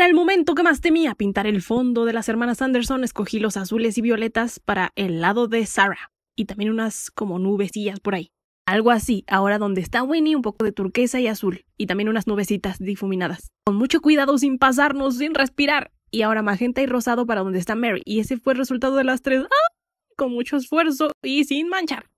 Era el momento que más temía pintar el fondo de las hermanas Anderson. Escogí los azules y violetas para el lado de Sarah y también unas como nubecillas por ahí. Algo así, ahora donde está Winnie, un poco de turquesa y azul, y también unas nubecitas difuminadas. Con mucho cuidado, sin pasarnos, sin respirar. Y ahora magenta y rosado para donde está Mary. Y ese fue el resultado de las tres. ¡Ah! Con mucho esfuerzo y sin manchar.